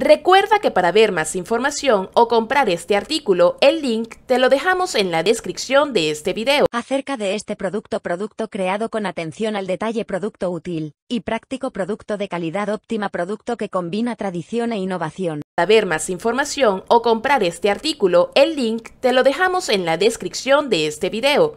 Recuerda que para ver más información o comprar este artículo, el link te lo dejamos en la descripción de este video. Acerca de este producto producto creado con atención al detalle producto útil y práctico producto de calidad óptima producto que combina tradición e innovación. Para ver más información o comprar este artículo, el link te lo dejamos en la descripción de este video.